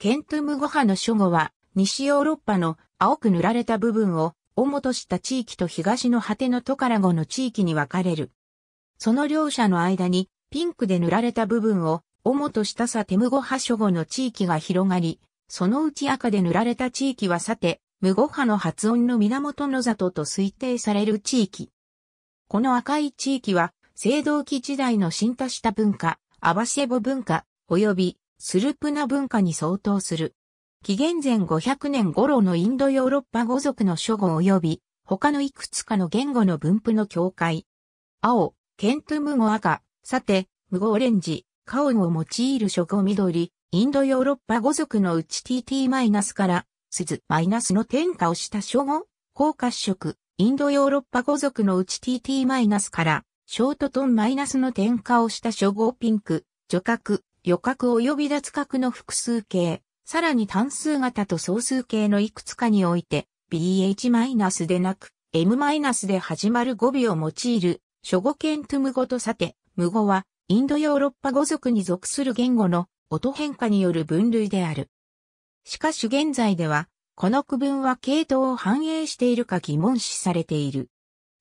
ケントゥムゴ派の諸語は、西ヨーロッパの青く塗られた部分を、主とした地域と東の果てのトカラ語の地域に分かれる。その両者の間に、ピンクで塗られた部分を、主としたサテムゴ派諸語の地域が広がり、そのうち赤で塗られた地域はさて、ムゴ派の発音の源の里と推定される地域。この赤い地域は、青銅器時代の進化した文化、アバシェボ文化、及びスルプナ文化に相当する。紀元前500年頃のインドヨーロッパ語族の諸語及び、他のいくつかの言語の分布の境界。青、ケントゥム語赤、さて、無語オレンジ、カオンを用いる諸語緑、インドヨーロッパ語族のうち TT- から、スズの転化をした諸語、高褐色、インドヨーロッパ語族のうち TT- から、ショートトンマイナスの転化をした諸語ピンク、除角、予覚及び脱角の複数形、さらに単数型と総数形のいくつかにおいて、BH- でなく、M- で始まる語尾を用いる、諸語圏トゥム語とさて、無語は、インドヨーロッパ語族に属する言語の音変化による分類である。しかし現在では、この区分は系統を反映しているか疑問視されている。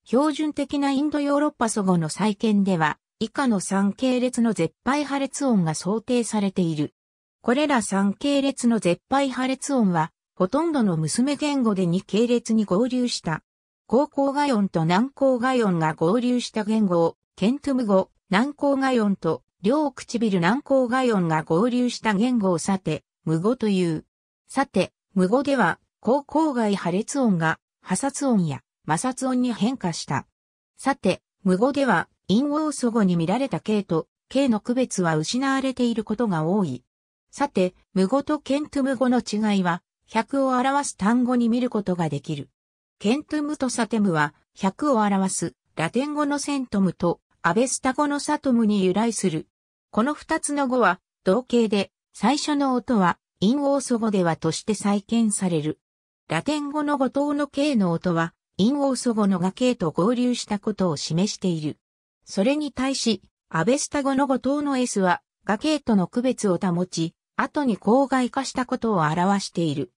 標準的なインドヨーロッパ祖語の再建では、以下の3系列の絶敗破裂音が想定されている。これら3系列の絶敗破裂音は、ほとんどの娘言語で2系列に合流した。高校外音と南高外音が合流した言語を、ケントゥム語、南高外音と両唇南高外音が合流した言語をさて、無語という。さて、無語では、高校外破裂音が、破殺音や摩擦音に変化した。さて、無語では、陰王祖語に見られた形と形の区別は失われていることが多い。さて、無語とケントゥム語の違いは、百を表す単語に見ることができる。ケントゥムとサテムは、百を表すラテン語のセントムとアベスタ語のサトムに由来する。この二つの語は、同型で、最初の音は、陰王祖語ではとして再建される。ラテン語の語頭の形の音は、陰王祖語の画形と合流したことを示している。それに対し、アベスタ語の語藤の S は、ガケーとの区別を保ち、後に公害化したことを表している。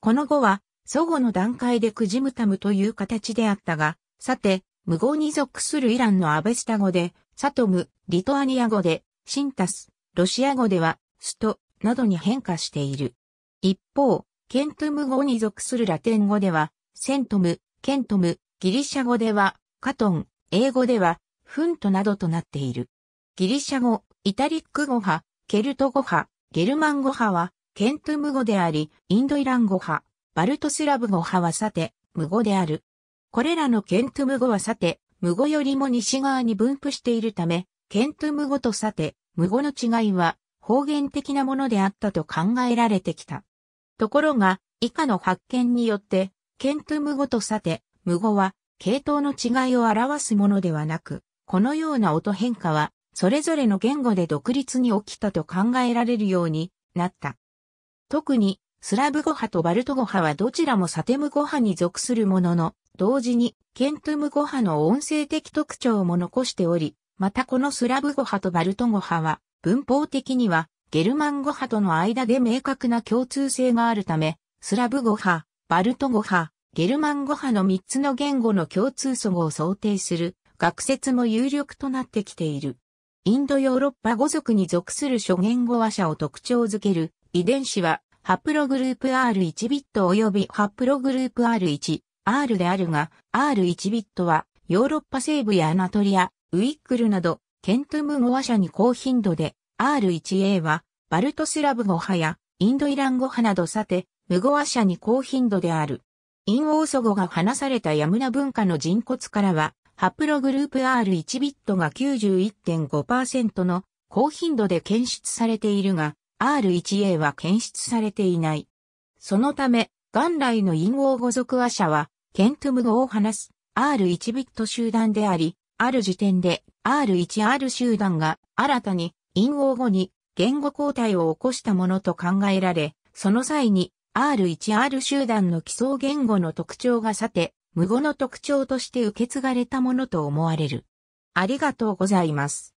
この語は、祖語の段階でクジムタムという形であったが、さて、無語に属するイランのアベスタ語で、サトム、リトアニア語で、シンタス、ロシア語では、スト、などに変化している。一方、ケントム語に属するラテン語では、セントム、ケントム、ギリシャ語では、カトン、英語では、フントなどとなっている。ギリシャ語、イタリック語派、ケルト語派、ゲルマン語派は、ケントゥム語であり、インドイラン語派、バルトスラブ語派はさて、無語である。これらのケントゥム語はさて、無語よりも西側に分布しているため、ケントゥム語とさて、無語の違いは方言的なものであったと考えられてきた。ところが、以下の発見によって、ケントゥム語とさて、無語は、系統の違いを表すものではなく、このような音変化は、それぞれの言語で独立に起きたと考えられるようになった。特に、スラブ語派とバルト語派はどちらもサテム語派に属するものの、同時に、ケントゥム語派の音声的特徴も残しており、またこのスラブ語派とバルト語派は、文法的には、ゲルマン語派との間で明確な共通性があるため、スラブ語派、バルト語派、ゲルマン語派の3つの言語の共通素語を想定する学説も有力となってきている。インドヨーロッパ語族に属する諸言語話者を特徴づける遺伝子は、ハプログループ R1 ビット及びハプログループ R1、R であるが、R1 ビットは、ヨーロッパ西部やアナトリア、ウィックルなど、ケントゥム語話者に高頻度で、R1A は、バルトスラブ語派や、インドイラン語派などさて、無語話者に高頻度である。インオーソ語が話されたヤムナ文化の人骨からは、ハプログループ R1 ビットが91.5%の高頻度で検出されているが、R1A は検出されていない。そのため、元来の陰謀語族話者は、ケントム語を話す R1 ビット集団であり、ある時点で R1R 集団が新たに陰謀語に言語交代を起こしたものと考えられ、その際に R1R 集団の基礎言語の特徴がさて、無語の特徴として受け継がれたものと思われる。ありがとうございます。